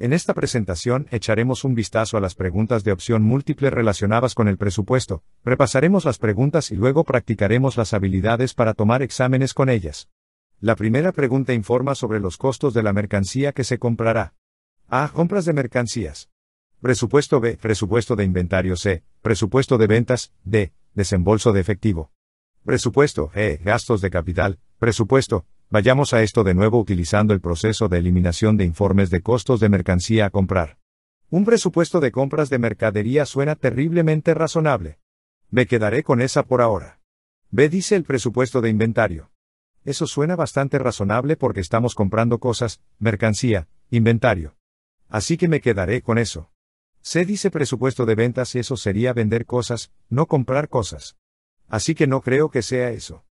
En esta presentación echaremos un vistazo a las preguntas de opción múltiple relacionadas con el presupuesto, repasaremos las preguntas y luego practicaremos las habilidades para tomar exámenes con ellas. La primera pregunta informa sobre los costos de la mercancía que se comprará. A. Compras de mercancías. Presupuesto B. Presupuesto de inventario C. Presupuesto de ventas. D. Desembolso de efectivo. Presupuesto E. Gastos de capital. Presupuesto Vayamos a esto de nuevo utilizando el proceso de eliminación de informes de costos de mercancía a comprar. Un presupuesto de compras de mercadería suena terriblemente razonable. Me quedaré con esa por ahora. B dice el presupuesto de inventario. Eso suena bastante razonable porque estamos comprando cosas, mercancía, inventario. Así que me quedaré con eso. C dice presupuesto de ventas y eso sería vender cosas, no comprar cosas. Así que no creo que sea eso.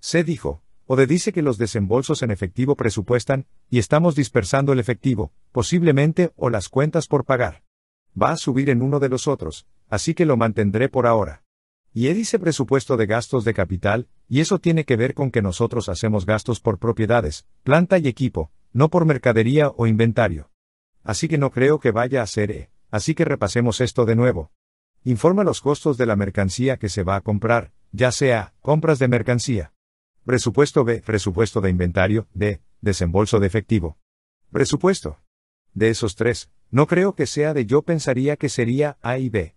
C dijo, dice que los desembolsos en efectivo presupuestan, y estamos dispersando el efectivo, posiblemente, o las cuentas por pagar. Va a subir en uno de los otros, así que lo mantendré por ahora. Y E dice presupuesto de gastos de capital, y eso tiene que ver con que nosotros hacemos gastos por propiedades, planta y equipo, no por mercadería o inventario. Así que no creo que vaya a ser E, así que repasemos esto de nuevo. Informa los costos de la mercancía que se va a comprar, ya sea compras de mercancía Presupuesto B. Presupuesto de inventario. D. Desembolso de efectivo. Presupuesto. De esos tres, no creo que sea de yo pensaría que sería A y B.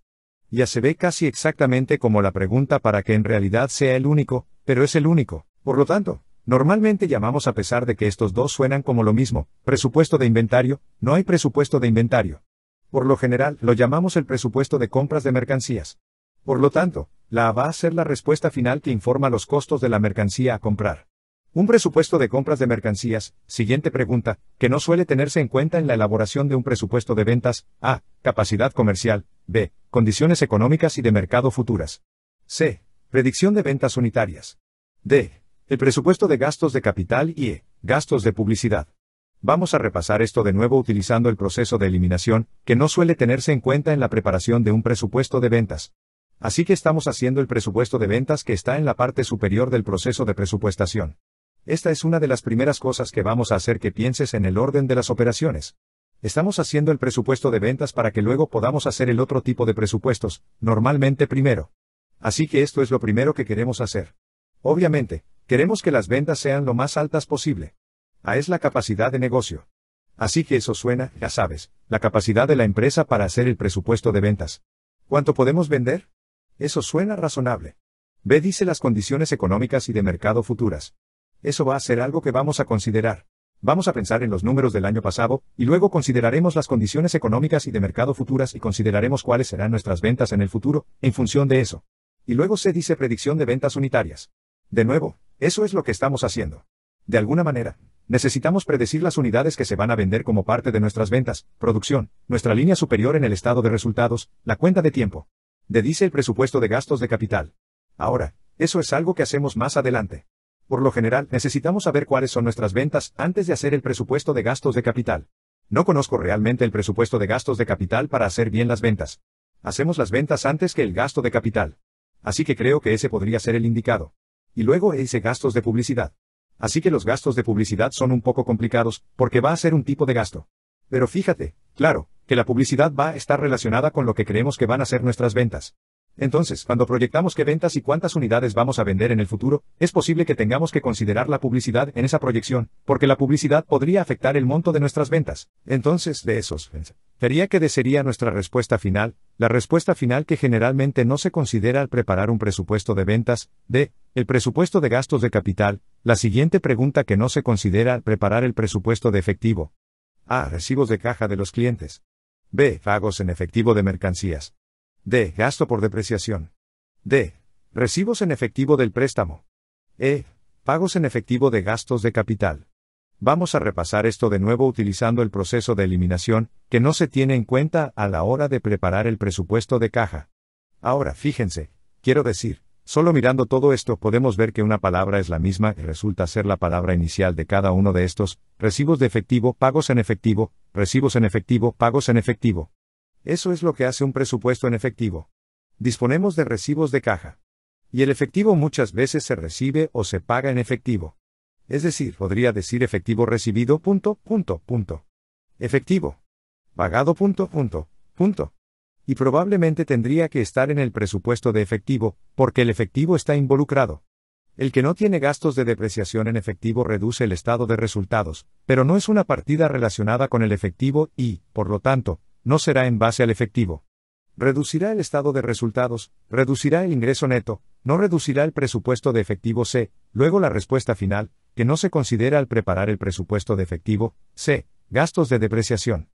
Ya se ve casi exactamente como la pregunta para que en realidad sea el único, pero es el único. Por lo tanto, normalmente llamamos a pesar de que estos dos suenan como lo mismo, presupuesto de inventario, no hay presupuesto de inventario. Por lo general, lo llamamos el presupuesto de compras de mercancías. Por lo tanto, la va a ser la respuesta final que informa los costos de la mercancía a comprar. Un presupuesto de compras de mercancías, siguiente pregunta, que no suele tenerse en cuenta en la elaboración de un presupuesto de ventas, A, capacidad comercial, B, condiciones económicas y de mercado futuras. C, predicción de ventas unitarias. D, el presupuesto de gastos de capital y E, gastos de publicidad. Vamos a repasar esto de nuevo utilizando el proceso de eliminación, que no suele tenerse en cuenta en la preparación de un presupuesto de ventas. Así que estamos haciendo el presupuesto de ventas que está en la parte superior del proceso de presupuestación. Esta es una de las primeras cosas que vamos a hacer que pienses en el orden de las operaciones. Estamos haciendo el presupuesto de ventas para que luego podamos hacer el otro tipo de presupuestos, normalmente primero. Así que esto es lo primero que queremos hacer. Obviamente, queremos que las ventas sean lo más altas posible. A ah, es la capacidad de negocio. Así que eso suena, ya sabes, la capacidad de la empresa para hacer el presupuesto de ventas. ¿Cuánto podemos vender? Eso suena razonable. B dice las condiciones económicas y de mercado futuras. Eso va a ser algo que vamos a considerar. Vamos a pensar en los números del año pasado, y luego consideraremos las condiciones económicas y de mercado futuras y consideraremos cuáles serán nuestras ventas en el futuro, en función de eso. Y luego se dice predicción de ventas unitarias. De nuevo, eso es lo que estamos haciendo. De alguna manera, necesitamos predecir las unidades que se van a vender como parte de nuestras ventas, producción, nuestra línea superior en el estado de resultados, la cuenta de tiempo. De dice el presupuesto de gastos de capital. Ahora, eso es algo que hacemos más adelante. Por lo general, necesitamos saber cuáles son nuestras ventas antes de hacer el presupuesto de gastos de capital. No conozco realmente el presupuesto de gastos de capital para hacer bien las ventas. Hacemos las ventas antes que el gasto de capital. Así que creo que ese podría ser el indicado. Y luego e hice gastos de publicidad. Así que los gastos de publicidad son un poco complicados, porque va a ser un tipo de gasto. Pero fíjate, claro, que la publicidad va a estar relacionada con lo que creemos que van a ser nuestras ventas. Entonces, cuando proyectamos qué ventas y cuántas unidades vamos a vender en el futuro, es posible que tengamos que considerar la publicidad en esa proyección, porque la publicidad podría afectar el monto de nuestras ventas. Entonces, de esos, sería que desearía nuestra respuesta final, la respuesta final que generalmente no se considera al preparar un presupuesto de ventas, de, el presupuesto de gastos de capital, la siguiente pregunta que no se considera al preparar el presupuesto de efectivo. A. Ah, recibos de caja de los clientes. B. Pagos en efectivo de mercancías. D. Gasto por depreciación. D. Recibos en efectivo del préstamo. E. Pagos en efectivo de gastos de capital. Vamos a repasar esto de nuevo utilizando el proceso de eliminación, que no se tiene en cuenta a la hora de preparar el presupuesto de caja. Ahora, fíjense, quiero decir, Solo mirando todo esto podemos ver que una palabra es la misma y resulta ser la palabra inicial de cada uno de estos, recibos de efectivo, pagos en efectivo, recibos en efectivo, pagos en efectivo. Eso es lo que hace un presupuesto en efectivo. Disponemos de recibos de caja. Y el efectivo muchas veces se recibe o se paga en efectivo. Es decir, podría decir efectivo recibido punto, punto, punto. Efectivo. Pagado punto, punto, punto y probablemente tendría que estar en el presupuesto de efectivo, porque el efectivo está involucrado. El que no tiene gastos de depreciación en efectivo reduce el estado de resultados, pero no es una partida relacionada con el efectivo y, por lo tanto, no será en base al efectivo. Reducirá el estado de resultados, reducirá el ingreso neto, no reducirá el presupuesto de efectivo C, luego la respuesta final, que no se considera al preparar el presupuesto de efectivo, C, gastos de depreciación.